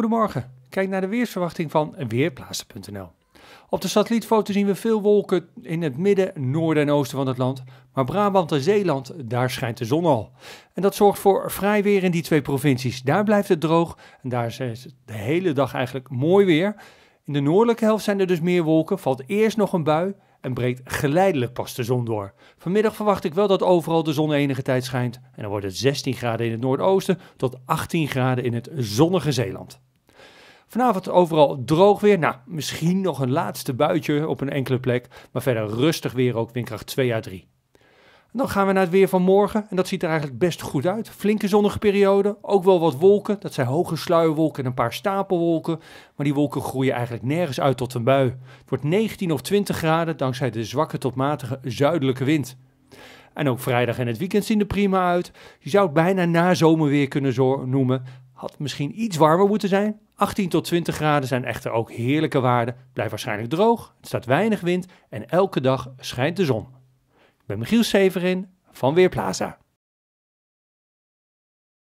Goedemorgen, kijk naar de weersverwachting van Weerplaatsen.nl. Op de satellietfoto zien we veel wolken in het midden, noorden en oosten van het land. Maar Brabant en Zeeland, daar schijnt de zon al. En dat zorgt voor vrij weer in die twee provincies. Daar blijft het droog en daar is het de hele dag eigenlijk mooi weer. In de noordelijke helft zijn er dus meer wolken, valt eerst nog een bui en breekt geleidelijk pas de zon door. Vanmiddag verwacht ik wel dat overal de zon enige tijd schijnt en dan wordt het 16 graden in het noordoosten tot 18 graden in het zonnige Zeeland. Vanavond overal droog weer. Nou, misschien nog een laatste buitje op een enkele plek. Maar verder rustig weer ook, windkracht 2 à 3. Dan gaan we naar het weer van morgen. En dat ziet er eigenlijk best goed uit. Flinke zonnige periode. Ook wel wat wolken. Dat zijn hoge sluierwolken en een paar stapelwolken. Maar die wolken groeien eigenlijk nergens uit tot een bui. Het wordt 19 of 20 graden dankzij de zwakke tot matige zuidelijke wind. En ook vrijdag en het weekend zien er prima uit. Je zou het bijna na zomerweer kunnen noemen. Had misschien iets warmer moeten zijn, 18 tot 20 graden zijn echter ook heerlijke waarden. Blijft waarschijnlijk droog, het staat weinig wind en elke dag schijnt de zon. Ik ben Michiel Severin van Weerplaza.